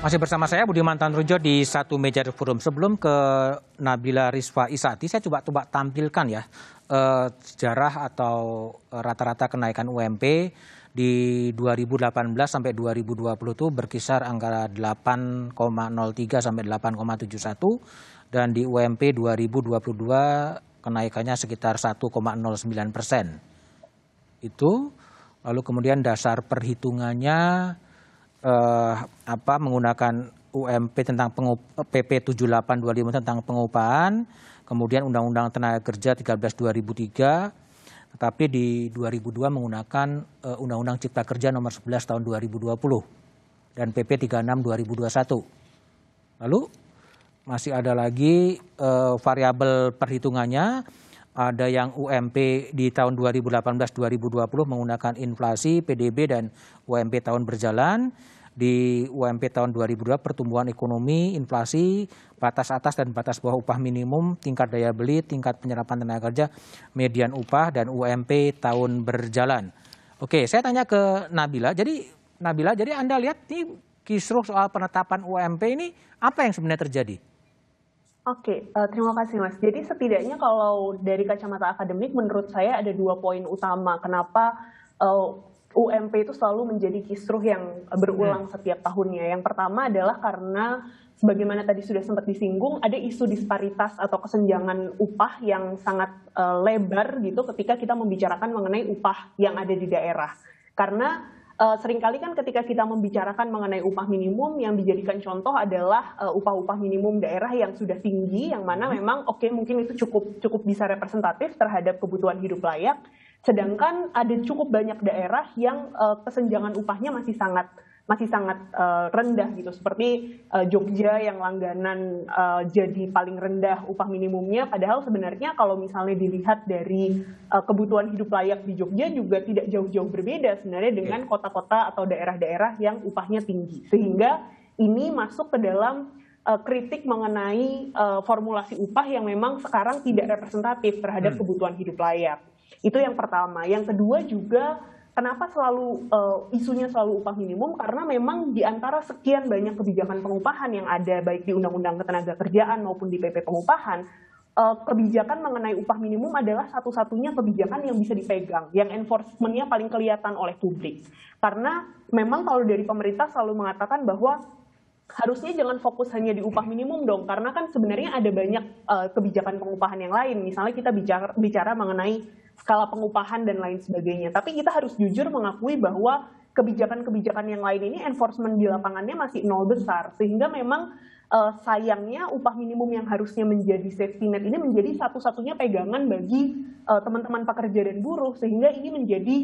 Masih bersama saya Budiman Rujo di satu meja forum. Sebelum ke Nabila Rizwa Isati, saya coba coba tampilkan ya eh, sejarah atau rata-rata kenaikan UMP di 2018 sampai 2020 itu berkisar angka 8,03 sampai 8,71 dan di UMP 2022 kenaikannya sekitar 1,09 persen. Itu lalu kemudian dasar perhitungannya eh, apa menggunakan UMP tentang pengup, PP 7825 tentang pengupahan, kemudian Undang-Undang Tenaga Kerja 13 2003, tetapi di 2002 menggunakan undang eh, Undang-Undang Cipta Kerja nomor 11 tahun 2020 dan PP 36 2021. Lalu masih ada lagi eh, variabel perhitungannya ada yang UMP di tahun 2018-2020 menggunakan inflasi PDB dan UMP tahun berjalan. Di UMP tahun 2002 pertumbuhan ekonomi, inflasi, batas atas dan batas bawah upah minimum, tingkat daya beli, tingkat penyerapan tenaga kerja, median upah dan UMP tahun berjalan. Oke, saya tanya ke Nabila. Jadi Nabila, jadi Anda lihat ini kisruh soal penetapan UMP ini apa yang sebenarnya terjadi? Oke, uh, terima kasih Mas. Jadi setidaknya kalau dari kacamata akademik menurut saya ada dua poin utama kenapa, uh, eh, UMP itu selalu menjadi kisruh yang berulang hmm. setiap tahunnya. Yang pertama adalah karena sebagaimana tadi sudah sempat disinggung ada isu disparitas atau kesenjangan upah yang sangat, uh, lebar gitu ketika kita membicarakan mengenai upah yang ada di daerah. Karena uh, seringkali kan ketika kita membicarakan mengenai upah minimum yang dijadikan contoh adalah eh, upah-upah minimum daerah yang sudah tinggi yang mana mm-hmm. memang oke okay, mungkin itu cukup cukup bisa representatif terhadap kebutuhan hidup layak sedangkan ada cukup banyak daerah yang uh, kesenjangan upahnya masih sangat masih sangat uh, rendah gitu seperti uh, Jogja yang langganan uh, jadi paling rendah upah minimumnya padahal sebenarnya kalau misalnya dilihat dari uh, kebutuhan hidup layak di Jogja juga tidak jauh-jauh berbeda sebenarnya dengan iya. kota-kota atau daerah-daerah yang upahnya tinggi sehingga ini masuk ke dalam kritik mengenai uh, formulasi upah yang memang sekarang tidak representatif terhadap hmm. kebutuhan hidup layak itu yang pertama yang kedua juga Kenapa selalu uh, isunya selalu upah minimum? Karena memang di antara sekian banyak kebijakan pengupahan yang ada baik di Undang-Undang ketenaga kerjaan maupun di PP Pengupahan, uh, kebijakan mengenai upah minimum adalah satu-satunya kebijakan yang bisa dipegang, yang enforcementnya paling kelihatan oleh publik. Karena memang kalau dari pemerintah selalu mengatakan bahwa harusnya jangan fokus hanya di upah minimum dong karena kan sebenarnya ada banyak uh, kebijakan pengupahan yang lain misalnya kita bicara bicara mengenai skala pengupahan dan lain sebagainya. Tapi kita harus jujur mengakui bahwa kebijakan-kebijakan yang lain ini enforcement di lapangannya masih nol besar sehingga memang uh, sayangnya upah minimum yang harusnya menjadi safety net ini menjadi satu-satunya pegangan bagi teman eh, teman-teman pekerja dan buruh sehingga ini menjadi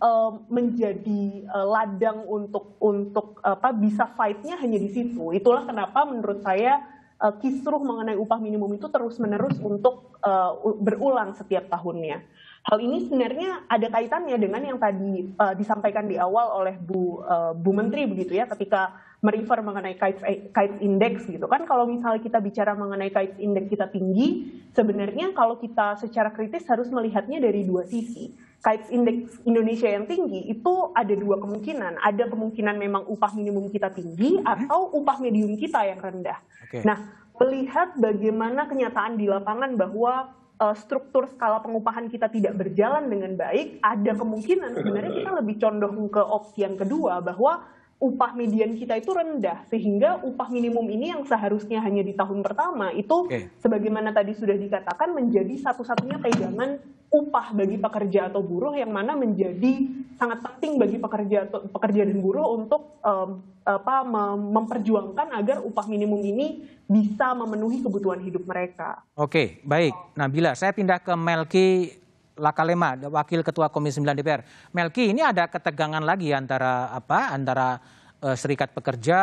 uh, menjadi uh, ladang untuk untuk apa bisa fightnya hanya di situ itulah kenapa menurut saya kisruh mengenai upah minimum itu terus menerus untuk uh, berulang setiap tahunnya. Hal ini sebenarnya ada kaitannya dengan yang tadi uh, disampaikan di awal oleh Bu uh, Bu Menteri begitu ya ketika merefer mengenai kites eh, kites index gitu kan kalau misalnya kita bicara mengenai kites index kita tinggi sebenarnya kalau kita secara kritis harus melihatnya dari dua sisi. Kites indeks Indonesia yang tinggi itu ada dua kemungkinan. Ada kemungkinan memang upah minimum kita tinggi atau upah medium kita yang rendah. Okay. Nah, melihat bagaimana kenyataan di lapangan bahwa Eh, struktur skala pengupahan kita tidak berjalan dengan baik, ada kemungkinan sebenarnya kita lebih condong ke opsi yang kedua bahwa upah median kita itu rendah sehingga upah minimum ini yang seharusnya hanya di tahun pertama itu okay. sebagaimana tadi sudah dikatakan menjadi satu-satunya pegangan upah bagi pekerja atau buruh yang mana menjadi sangat penting bagi pekerja atau pekerja dan buruh untuk um, apa memperjuangkan agar upah minimum ini bisa memenuhi kebutuhan hidup mereka. Oke, okay, baik. Nabila, saya pindah ke Melki Lakalema, Wakil Ketua Komisi 9 DPR. Melki, ini ada ketegangan lagi antara apa? Antara uh, serikat pekerja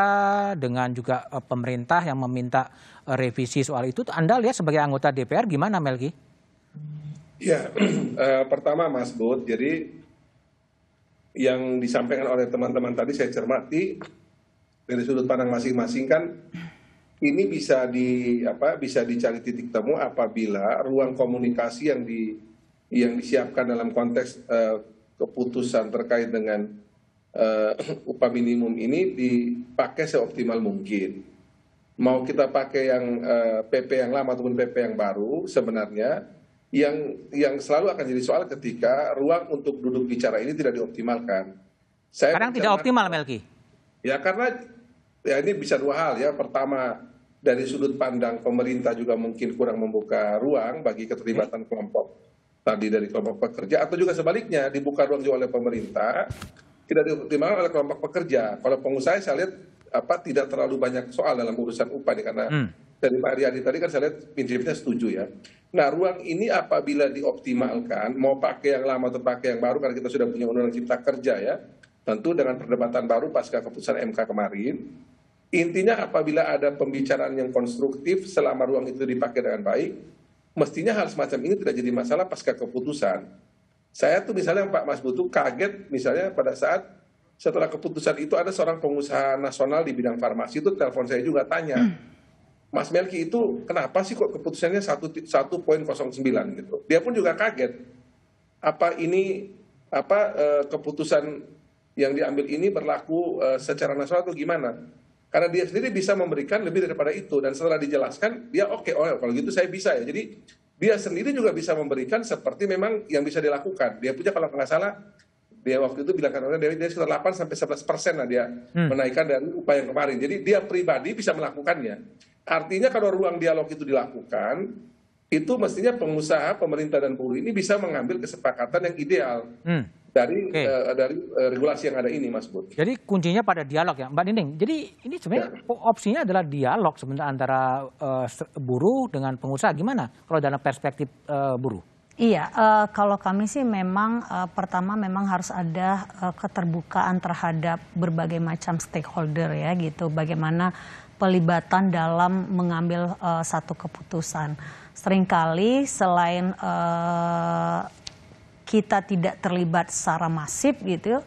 dengan juga uh, pemerintah yang meminta uh, revisi soal itu. Anda lihat sebagai anggota DPR gimana, Melki? Ya, uh, pertama Mas Bud, jadi yang disampaikan oleh teman-teman tadi saya cermati dari sudut pandang masing-masing kan ini bisa di apa bisa dicari titik temu apabila ruang komunikasi yang di yang disiapkan dalam konteks eh, keputusan terkait dengan eh, upah minimum ini dipakai seoptimal mungkin. Mau kita pakai yang PP eh, yang lama ataupun PP yang baru, sebenarnya yang yang selalu akan jadi soal ketika ruang untuk duduk bicara ini tidak dioptimalkan. Saya Sekarang tidak optimal, Melki. Ya karena ya ini bisa dua hal ya. Pertama dari sudut pandang pemerintah juga mungkin kurang membuka ruang bagi keterlibatan kelompok tadi dari kelompok pekerja atau juga sebaliknya dibuka ruang juga oleh pemerintah tidak dioptimalkan oleh kelompok pekerja. Kalau pengusaha saya lihat apa tidak terlalu banyak soal dalam urusan upah nih karena hmm. dari Pak Riyadi tadi kan saya lihat prinsipnya setuju ya. Nah ruang ini apabila dioptimalkan mau pakai yang lama atau pakai yang baru karena kita sudah punya undang-undang cipta kerja ya tentu dengan perdebatan baru pasca keputusan MK kemarin intinya apabila ada pembicaraan yang konstruktif selama ruang itu dipakai dengan baik mestinya hal semacam ini tidak jadi masalah pasca keputusan. Saya tuh misalnya Pak Mas Butuh kaget misalnya pada saat setelah keputusan itu ada seorang pengusaha nasional di bidang farmasi itu telepon saya juga tanya, hmm. Mas Melki itu kenapa sih kok keputusannya 1.09 gitu. Dia pun juga kaget. Apa ini apa eh, keputusan yang diambil ini berlaku eh, secara nasional atau gimana? karena dia sendiri bisa memberikan lebih daripada itu dan setelah dijelaskan dia oke okay, oh kalau gitu saya bisa ya jadi dia sendiri juga bisa memberikan seperti memang yang bisa dilakukan dia punya kalau nggak salah dia waktu itu bilang karena dia, dia sekitar 8 sampai 11 persen lah dia hmm. menaikkan dari upaya yang kemarin jadi dia pribadi bisa melakukannya artinya kalau ruang dialog itu dilakukan itu mestinya pengusaha, pemerintah dan buruh ini bisa mengambil kesepakatan yang ideal hmm. dari okay. uh, eh, dari eh, regulasi yang ada ini, Mas Bud. Jadi kuncinya pada dialog ya, Mbak Nining. Jadi ini sebenarnya ya. opsinya adalah dialog sebenarnya antara uh, buruh dengan pengusaha. Gimana kalau dalam perspektif uh, buruh? Iya, uh, kalau kami sih memang uh, pertama memang harus ada uh, keterbukaan terhadap berbagai macam stakeholder ya gitu. Bagaimana pelibatan dalam mengambil uh, satu keputusan. Seringkali selain uh, kita tidak terlibat secara masif gitu,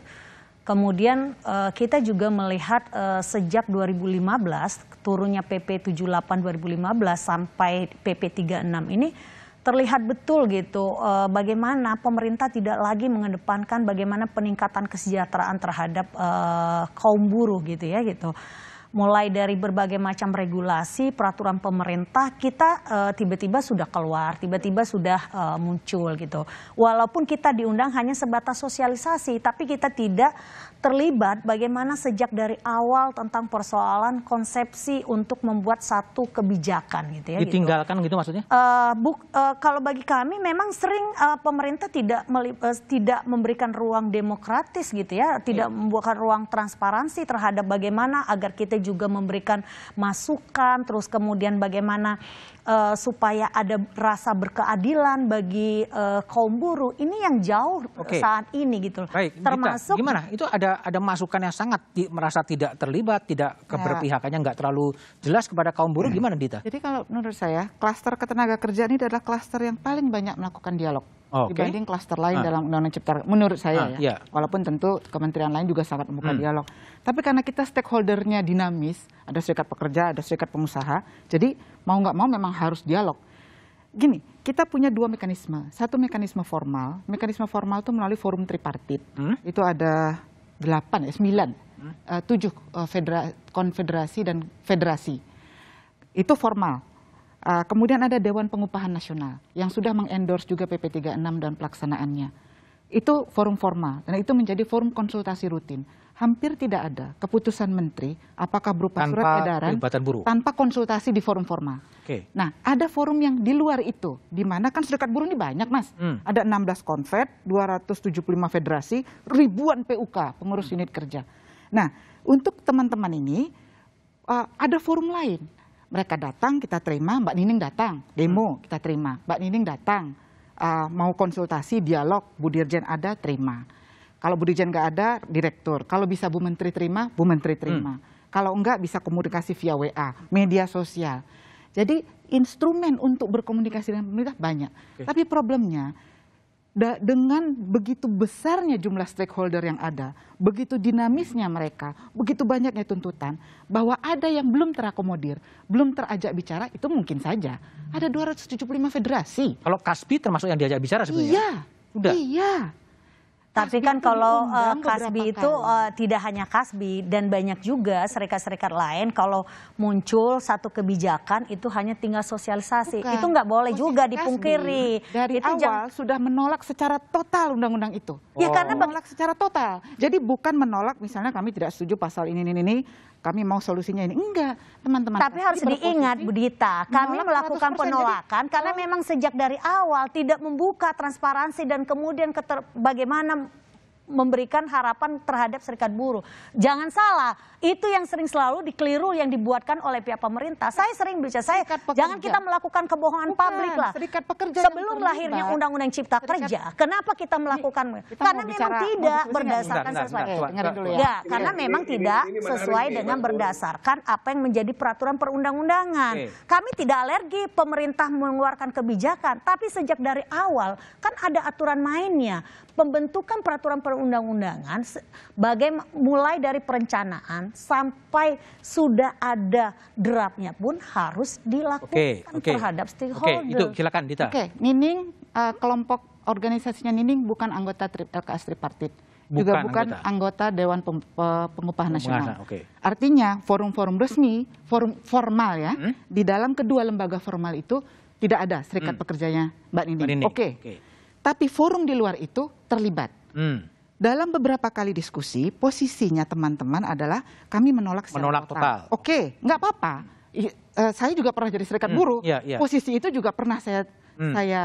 kemudian uh, kita juga melihat uh, sejak 2015 turunnya PP 78 2015 sampai PP 36 ini terlihat betul gitu uh, bagaimana pemerintah tidak lagi mengedepankan bagaimana peningkatan kesejahteraan terhadap uh, kaum buruh gitu ya gitu mulai dari berbagai macam regulasi, peraturan pemerintah kita eh, tiba-tiba uh, sudah keluar, tiba-tiba sudah uh, muncul gitu. Walaupun kita diundang hanya sebatas sosialisasi, tapi kita tidak terlibat bagaimana sejak dari awal tentang persoalan konsepsi untuk membuat satu kebijakan gitu ya. Gitu. Ditinggalkan gitu, gitu maksudnya? Uh, eh, bu, uh, kalau bagi kami memang sering uh, pemerintah tidak uh, tidak memberikan ruang demokratis gitu ya, tidak yeah. membuka ruang transparansi terhadap bagaimana agar kita juga memberikan masukan, terus kemudian bagaimana uh, supaya ada rasa berkeadilan bagi uh, kaum buruh. Ini yang jauh okay. saat ini gitu. Baik, Termasuk gimana? Itu ada ada masukan yang sangat di, merasa tidak terlibat, tidak ya. keberpihakannya nggak terlalu jelas kepada kaum buruh. Hmm. Gimana, Dita? Jadi kalau menurut saya, klaster ketenaga kerjaan ini adalah klaster yang paling banyak melakukan dialog okay. dibanding klaster lain ah. dalam undang-undang cipta menurut saya ah, ya. Yeah. Walaupun tentu kementerian lain juga sangat membuka hmm. dialog. Tapi karena kita stakeholdernya dinamis, ada serikat pekerja, ada serikat pengusaha, jadi mau nggak mau memang harus dialog. Gini, kita punya dua mekanisme. Satu mekanisme formal. Mekanisme formal itu melalui forum tripartit. Hmm? Itu ada delapan ya, sembilan, hmm? uh, tujuh uh, federa konfederasi dan federasi. Itu formal. Uh, kemudian ada Dewan Pengupahan Nasional yang sudah mengendorse juga PP 36 dan pelaksanaannya itu forum formal dan itu menjadi forum konsultasi rutin. Hampir tidak ada keputusan menteri apakah berupa tanpa surat edaran tanpa konsultasi di forum formal. Okay. Nah, ada forum yang di luar itu, di mana kan serikat buruh ini banyak, Mas. Hmm. Ada 16 konfed, 275 federasi, ribuan PUK, pengurus hmm. unit kerja. Nah, untuk teman-teman ini uh, ada forum lain. Mereka datang, kita terima, Mbak Nining datang, demo, hmm. kita terima, Mbak Nining datang, uh, mau konsultasi, dialog, Bu Dirjen ada, terima. Kalau Bu Dirjen nggak ada, direktur. Kalau bisa Bu Menteri terima, Bu Menteri terima. Hmm. Kalau enggak bisa komunikasi via WA, media sosial. Jadi instrumen untuk berkomunikasi dengan pemerintah banyak. Okay. Tapi problemnya dengan begitu besarnya jumlah stakeholder yang ada, begitu dinamisnya mereka, begitu banyaknya tuntutan, bahwa ada yang belum terakomodir, belum terajak bicara, itu mungkin saja. Ada 275 federasi. Kalau Kaspi termasuk yang diajak bicara sebenarnya? Iya. Udah. Iya. Tapi kan kalau uh, Kasbi itu uh, tidak hanya Kasbi dan banyak juga serikat-serikat lain kalau muncul satu kebijakan itu hanya tinggal sosialisasi. Bukan. Itu nggak boleh juga dipungkiri. Kasbi dari itu awal sudah menolak secara total undang-undang itu. Oh. Ya karena oh. menolak secara total. Jadi bukan menolak misalnya kami tidak setuju pasal ini ini ini kami mau solusinya ini. Enggak, teman-teman. Tapi harus diingat, budita kami melakukan penolakan jadi, karena memang sejak dari awal tidak membuka transparansi dan kemudian keter, bagaimana memberikan harapan terhadap serikat buruh. Jangan salah, itu yang sering selalu dikeliru yang dibuatkan oleh pihak pemerintah. Saya sering bisa saya jangan kita melakukan kebohongan Bukan, publik lah. Serikat pekerja Sebelum lahirnya Undang-Undang Cipta serikat, Kerja, kenapa kita melakukan? Kita karena memang bicara, tidak berdasarkan sesuai. ya. karena memang tidak sesuai dengan berdasarkan apa yang menjadi peraturan perundang-undangan. Kami tidak alergi pemerintah mengeluarkan kebijakan, tapi sejak dari awal kan ada aturan mainnya pembentukan peraturan perundang-undangan bagai mulai dari perencanaan sampai sudah ada draftnya pun harus dilakukan okay, okay. terhadap stakeholder. Oke, okay, itu silakan Dita. Oke, okay, Nining uh, kelompok organisasinya Nining bukan anggota tri, LKS eh, tripartit. Bukan juga bukan anggota, anggota Dewan Pem, eh, Pengupahan Nasional. Okay. Artinya forum-forum resmi, forum formal ya, hmm? di dalam kedua lembaga formal itu tidak ada serikat hmm. pekerjanya Mbak Nining. Mbak Oke. Okay. Okay. Tapi forum di luar itu terlibat. Hmm. Dalam beberapa kali diskusi, posisinya teman-teman adalah kami menolak menolak total. total. Oke, nggak apa-apa. Eh, saya juga pernah jadi serikat hmm, buruh. Yeah, yeah. Posisi itu juga pernah saya hmm. saya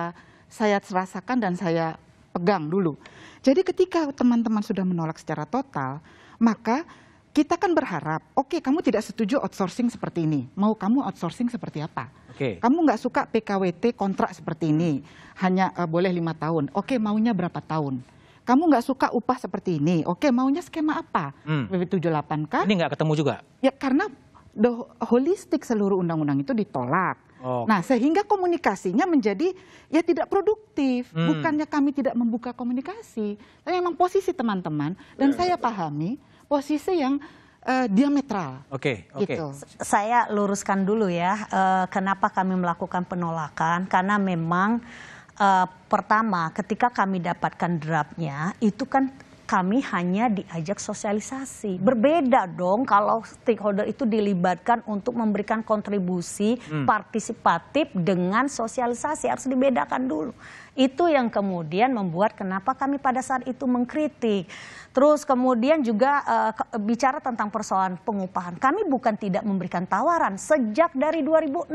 saya rasakan dan saya pegang dulu. Jadi ketika teman-teman sudah menolak secara total, maka kita kan berharap, oke okay, kamu tidak setuju outsourcing seperti ini, mau kamu outsourcing seperti apa? Okay. Kamu nggak suka PKWT kontrak seperti ini, hanya uh, boleh lima tahun, oke okay, maunya berapa tahun? Kamu nggak suka upah seperti ini, oke okay, maunya skema apa? Hmm. BB78 kan? Ini nggak ketemu juga? Ya karena the holistik seluruh undang-undang itu ditolak. Oh. Nah, sehingga komunikasinya menjadi ya tidak produktif. Hmm. Bukannya kami tidak membuka komunikasi, tapi memang posisi teman-teman dan iya, saya iya. pahami posisi yang uh, diametral. Oke, okay, oke. Okay. Gitu. Saya luruskan dulu ya, uh, kenapa kami melakukan penolakan? Karena memang uh, pertama, ketika kami dapatkan draftnya, itu kan kami hanya diajak sosialisasi. Berbeda dong kalau stakeholder itu dilibatkan untuk memberikan kontribusi hmm. partisipatif dengan sosialisasi harus dibedakan dulu. Itu yang kemudian membuat kenapa kami pada saat itu mengkritik. Terus kemudian juga uh, bicara tentang persoalan pengupahan. Kami bukan tidak memberikan tawaran. Sejak dari 2006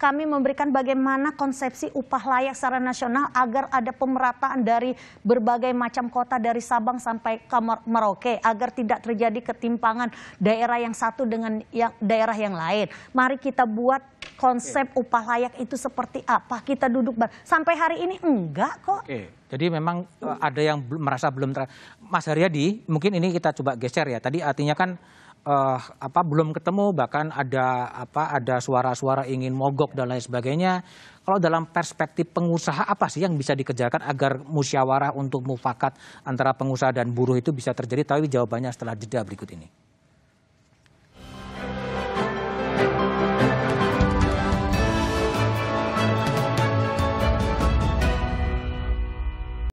kami memberikan bagaimana konsepsi upah layak secara nasional agar ada pemerataan dari berbagai macam kota dari Sabang sampai ke Merauke agar tidak terjadi ketimpangan daerah yang satu dengan yang daerah yang lain. Mari kita buat konsep upah layak itu seperti apa kita duduk bareng. Sampai hari ini enggak kok. okay. Jadi memang e, ada yang merasa belum ter... Mas Haryadi, mungkin ini kita coba geser ya. Tadi artinya kan uh, apa belum ketemu bahkan ada apa ada suara-suara ingin mogok dan lain sebagainya. Kalau dalam perspektif pengusaha apa sih yang bisa dikerjakan agar musyawarah untuk mufakat antara pengusaha dan buruh itu bisa terjadi? Tapi jawabannya setelah jeda berikut ini.